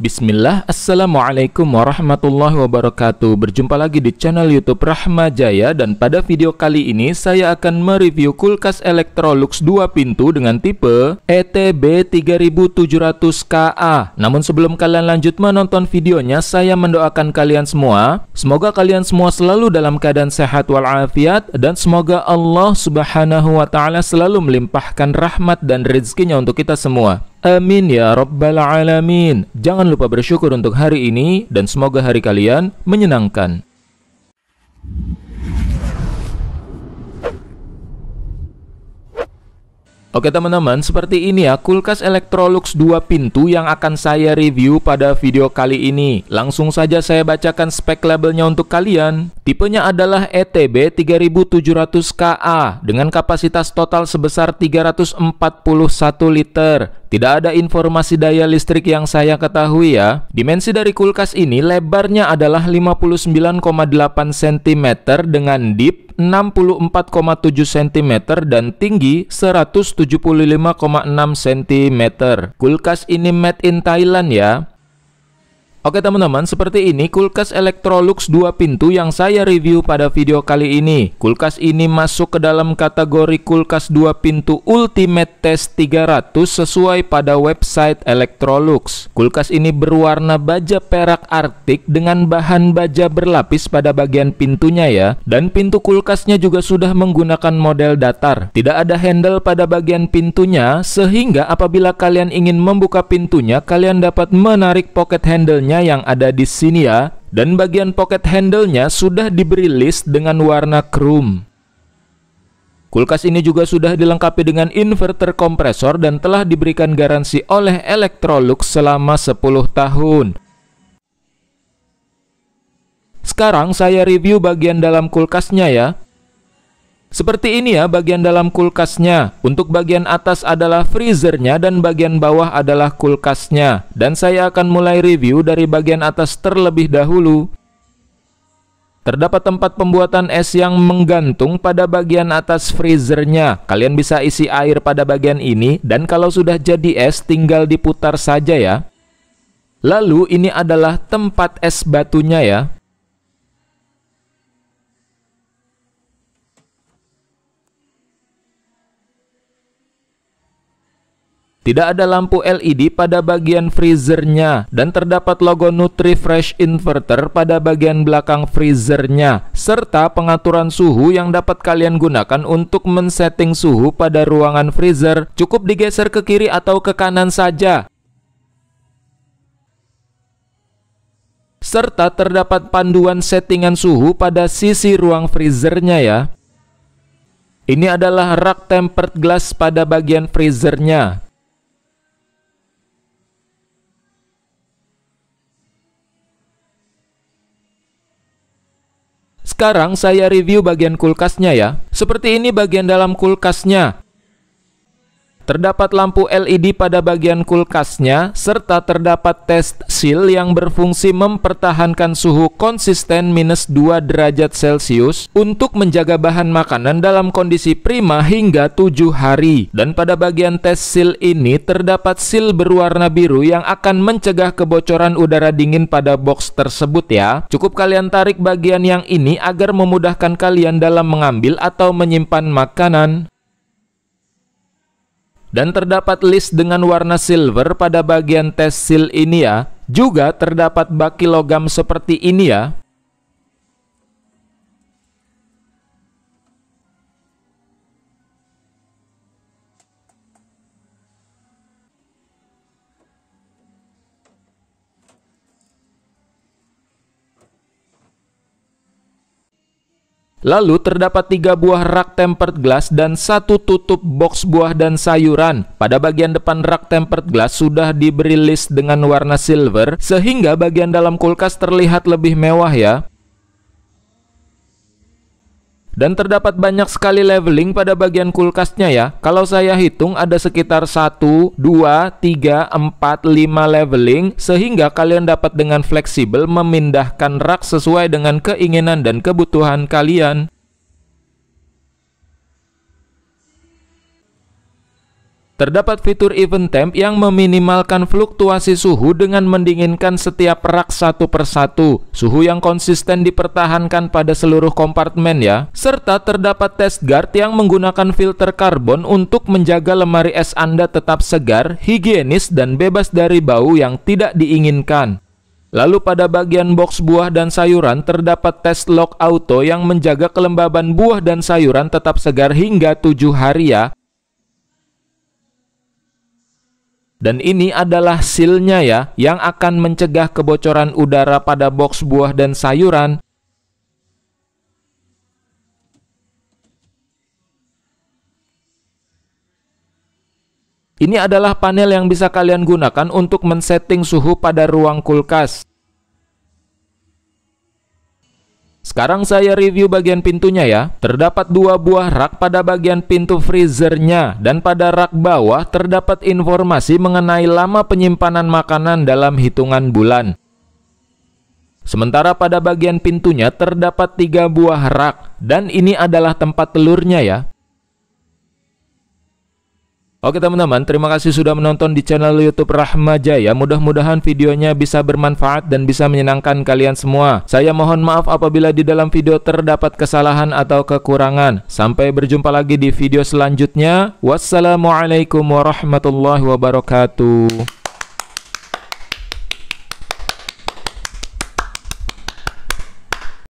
Bismillah, Assalamualaikum warahmatullahi wabarakatuh Berjumpa lagi di channel Youtube Rahma Jaya Dan pada video kali ini saya akan mereview kulkas Electrolux 2 pintu dengan tipe ETB3700KA Namun sebelum kalian lanjut menonton videonya Saya mendoakan kalian semua Semoga kalian semua selalu dalam keadaan sehat walafiat Dan semoga Allah subhanahu wa ta'ala selalu melimpahkan rahmat dan rezekinya untuk kita semua Amin ya Rabbal Alamin. Jangan lupa bersyukur untuk hari ini dan semoga hari kalian menyenangkan. Oke teman-teman, seperti ini ya kulkas Electrolux 2 pintu yang akan saya review pada video kali ini. Langsung saja saya bacakan spek labelnya untuk kalian. Tipenya adalah ETB 3700KA dengan kapasitas total sebesar 341 liter. Tidak ada informasi daya listrik yang saya ketahui ya. Dimensi dari kulkas ini lebarnya adalah 59,8 cm dengan deep. 64,7 cm dan tinggi 175,6 cm. Kulkas ini made in Thailand ya. Oke teman-teman, seperti ini kulkas Electrolux 2 pintu yang saya review pada video kali ini. Kulkas ini masuk ke dalam kategori kulkas 2 pintu Ultimate Test 300 sesuai pada website Electrolux. Kulkas ini berwarna baja perak artik dengan bahan baja berlapis pada bagian pintunya ya. Dan pintu kulkasnya juga sudah menggunakan model datar. Tidak ada handle pada bagian pintunya sehingga apabila kalian ingin membuka pintunya, kalian dapat menarik pocket handle -nya lainnya yang ada di sini ya. Dan bagian pocket handle-nya sudah diberi list dengan warna chrome. Kulkas ini juga sudah dilengkapi dengan inverter kompresor dan telah diberikan garansi oleh Electrolux selama 10 tahun. Sekarang saya review bagian dalam kulkasnya ya. Seperti ini ya bagian dalam kulkasnya. Untuk bagian atas adalah freezernya dan bagian bawah adalah kulkasnya. Dan saya akan mulai review dari bagian atas terlebih dahulu. Terdapat tempat pembuatan es yang menggantung pada bagian atas freezernya. Kalian bisa isi air pada bagian ini dan kalau sudah jadi es tinggal diputar saja ya. Lalu ini adalah tempat es batunya ya. Tidak ada lampu LED pada bagian freezernya dan terdapat logo NutriFresh Inverter pada bagian belakang freezernya serta pengaturan suhu yang dapat kalian gunakan untuk men-setting suhu pada ruangan freezer cukup digeser ke kiri atau ke kanan saja. Serta terdapat panduan settingan suhu pada sisi ruang freezernya ya. Ini adalah rak tempered glass pada bagian freezernya. Sekarang saya review bagian kulkasnya ya. Seperti ini bagian dalam kulkasnya. Terdapat lampu LED pada bagian kulkasnya serta terdapat test seal yang berfungsi mempertahankan suhu konsisten minus 2 derajat Celcius untuk menjaga bahan makanan dalam kondisi prima hingga 7 hari. Dan pada bagian test seal ini terdapat seal berwarna biru yang akan mencegah kebocoran udara dingin pada box tersebut ya. Cukup kalian tarik bagian yang ini agar memudahkan kalian dalam mengambil atau menyimpan makanan. Dan terdapat list dengan warna silver pada bagian tes seal ini ya. Juga terdapat baki logam seperti ini ya. Lalu terdapat tiga buah rak tempered glass dan satu tutup box buah dan sayuran. Pada bagian depan rak tempered glass sudah diberi list dengan warna silver sehingga bagian dalam kulkas terlihat lebih mewah ya. Dan terdapat banyak sekali leveling pada bagian kulkasnya ya. Kalau saya hitung ada sekitar 1, 2, 3, 4, 5 leveling sehingga kalian dapat dengan fleksibel memindahkan rak sesuai dengan keinginan dan kebutuhan kalian. Terdapat fitur event temp yang meminimalkan fluktuasi suhu dengan mendinginkan setiap rak satu persatu. Suhu yang konsisten dipertahankan pada seluruh kompartemen ya. Serta terdapat test guard yang menggunakan filter karbon untuk menjaga lemari es Anda tetap segar, higienis, dan bebas dari bau yang tidak diinginkan. Lalu pada bagian box buah dan sayuran terdapat test lock auto yang menjaga kelembaban buah dan sayuran tetap segar hingga 7 hari ya. Dan ini adalah silnya ya, yang akan mencegah kebocoran udara pada box buah dan sayuran. Ini adalah panel yang bisa kalian gunakan untuk men-setting suhu pada ruang kulkas. Sekarang saya review bagian pintunya ya. Terdapat dua buah rak pada bagian pintu freezernya dan pada rak bawah terdapat informasi mengenai lama penyimpanan makanan dalam hitungan bulan. Sementara pada bagian pintunya terdapat tiga buah rak dan ini adalah tempat telurnya ya. Oke teman-teman, terima kasih sudah menonton di channel YouTube Rahma Jaya. Mudah-mudahan videonya bisa bermanfaat dan bisa menyenangkan kalian semua. Saya mohon maaf apabila di dalam video terdapat kesalahan atau kekurangan. Sampai berjumpa lagi di video selanjutnya. Wassalamualaikum warahmatullahi wabarakatuh.